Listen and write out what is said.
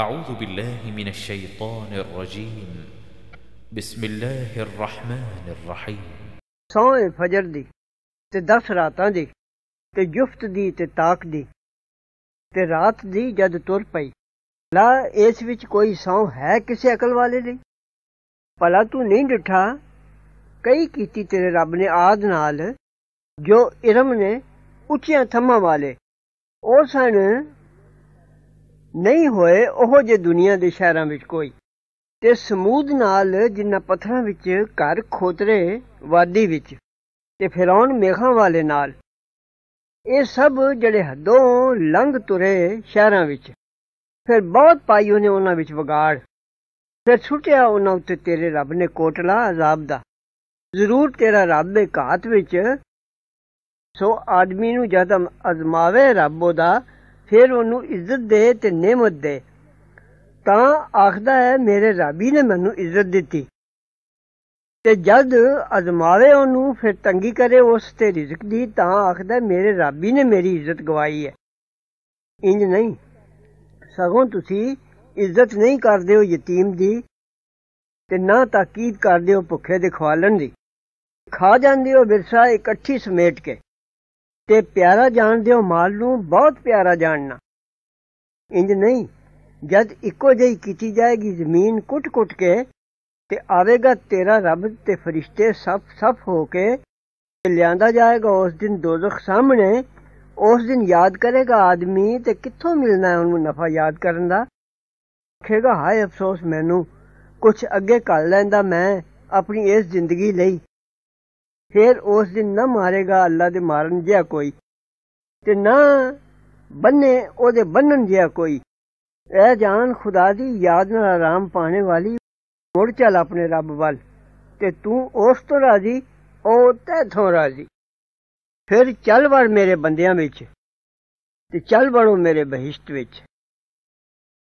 أعوذ بالله من الشيطان الرجيم بسم الله الرحمن الرحيم ਸੌਂ ਫਜਰ ਦੀ ਤੇ 10 ਰਾਤਾਂ ਦੀ ਤੇ ਜੁਫਤ ਦੀ ਤੇ ਤਾਕ ਦੀ ਤੇ ਰਾਤ ਦੀ ਜਦ ਤੁਰ ਪਈ ਲਾ ਇਸ ਵਿੱਚ ਕੋਈ ਸੌਂ ਹੈ ਕਿਸੇ ਅਕਲ ਵਾਲੇ ਲਈ ਭਲਾ ਤੂੰ ਨਹੀਂ ਡਿਠਾ ਕਈ ਕੀਤੀ ਤੇਰੇ ਰੱਬ ਨੇ ਆਦ ਨਾਲ ਜੋ ਇਰਮ ਨੇ ਉੱਚੀਆਂ ਥੰਮਾਂ ਵਾਲੇ ਉਹ ਸਣ ਨਹੀਂ ਹੋਏ ਉਹ ਜੇ ਦੁਨੀਆ ਦੇ ਸ਼ਹਿਰਾਂ ਵਿੱਚ ਕੋਈ ਤੇ ਸਮੂਦ ਨਾਲ ਜਿੰਨਾ ਪੱਥਰਾਂ ਵਿੱਚ ਘਰ ਖੋਤਰੇ ਵਾਦੀ ਵਿੱਚ ਤੇ ਫਿਰੌਨ ਮੇਖਾਂ ਵਾਲੇ ਨਾਲ ਇਹ ਸਭ ਜਿਹੜੇ ਹੱਦੋਂ ਲੰਘ ਤੁਰੇ ਸ਼ਹਿਰਾਂ ਵਿੱਚ ਫਿਰ ਬਹੁਤ ਪਾਈ ਉਹਨੇ ਉਹਨਾਂ ਵਿੱਚ ਵਿਗਾੜ ਫਿਰ ਛੁੱਟਿਆ ਉਹਨਾਂ ਉੱਤੇ ਤੇਰੇ ਰੱਬ ਨੇ ਕੋਟਲਾ ਅਜ਼ਾਬ ਦਾ ਜ਼ਰੂਰ ਤੇਰਾ ਰੱਬ ਦੇ ਘਾਤ ਵਿੱਚ ਸੋ ਆਦਮੀ ਨੂੰ ਜਦ ਅਜ਼ਮਾਵੇ ਰੱਬ ਉਹਦਾ ਫਿਰ ਉਹਨੂੰ ਇੱਜ਼ਤ ਦੇ ਤੇ ਨਿਮਤ ਦੇ ਤਾਂ ਆਖਦਾ ਹੈ ਮੇਰੇ ਰਾਬੀ ਨੇ ਮੈਨੂੰ ਇੱਜ਼ਤ ਦਿੱਤੀ ਤੇ ਜਦ ਅਜ਼ਮਾਵੇ ਉਹਨੂੰ ਫਿਰ ਤੰਗੀ ਕਰੇ ਉਸ ਤੇ ਰਿਜ਼ਕ ਦੀ ਤਾਂ ਆਖਦਾ ਮੇਰੇ ਰਾਬੀ ਨੇ ਮੇਰੀ ਇੱਜ਼ਤ ਗਵਾਈ ਹੈ ਇੰਜ ਨਹੀਂ ਸਗੋਂ ਤੁਸੀਂ ਇੱਜ਼ਤ ਨਹੀਂ ਕਰਦੇ ਹੋ ਯਤੀਮ ਦੀ ਤੇ ਨਾ ਤਾਕੀਦ ਕਰਦੇ ਹੋ ਭੁੱਖੇ ਦੇ ਖਵਾਲਣ ਦੀ ਖਾ ਜਾਂਦੇ ਹੋ ਵਿਰਸਾ ਇਕੱਠੀ ਸਮੇਟ ਕੇ ਤੇ ਪਿਆਰਾ ਜਾਣਦੇ ਹੋ ਮਾਲ ਨੂੰ ਬਹੁਤ ਪਿਆਰਾ ਜਾਣਨਾ ਇੰਜ ਨਹੀਂ ਜਦ ਇੱਕੋ ਜਿਹੀ ਕੀਤੀ ਜਾਏਗੀ ਜ਼ਮੀਨ ਕੁੱਟ-ਕੁੱਟ ਕੇ ਤੇ ਆਵੇਗਾ ਤੇਰਾ ਰੱਬ ਤੇ ਫਰਿਸ਼ਤੇ ਸਭ ਸਭ ਹੋ ਕੇ ਲਿਆਂਦਾ ਜਾਏਗਾ ਉਸ ਦਿਨ ਦੋਜ਼ਖ ਸਾਹਮਣੇ ਉਸ ਦਿਨ ਯਾਦ ਕਰੇਗਾ ਆਦਮੀ ਤੇ ਕਿੱਥੋਂ ਮਿਲਣਾ ਹੈ ਉਹਨੂੰ ਨਫਾ ਯਾਦ ਕਰਨ ਦਾ ਆਖੇਗਾ ਹਾਏ ਅਫਸੋਸ ਮੈਨੂੰ ਕੁਝ ਅੱਗੇ ਕਰ ਲੈਂਦਾ ਮੈਂ ਆਪਣੀ ਇਸ ਜ਼ਿੰਦਗੀ ਲਈ ਫਿਰ ਉਸ ਦਿਨ ਨਾ ਮਾਰੇਗਾ ਅੱਲਾ ਦੇ ਮਾਰਨ ਜਿਆ ਕੋਈ ਤੇ ਨਾ ਬੰਨੇ ਉਹਦੇ ਬੰਨਣ ਜਿਆ ਕੋਈ ਇਹ ਜਾਨ ਖੁਦਾ ਦੀ ਯਾਦ ਨਾਲ ਆਰਾਮ ਪਾਣੇ ਵਾਲੀ ਮੁੜ ਚੱਲ ਆਪਣੇ ਰੱਬ ਵੱਲ ਤੇ ਤੂੰ ਉਸ ਤੋਂ ਰਾਜ਼ੀ ਉਹ ਤੇਥੋਂ ਰਾਜ਼ੀ ਫਿਰ ਚੱਲ ਵੜ ਮੇਰੇ ਬੰਦਿਆਂ ਵਿੱਚ ਤੇ ਚੱਲ ਵੜੋ ਮੇਰੇ ਬਹਿਸ਼ਤ ਵਿੱਚ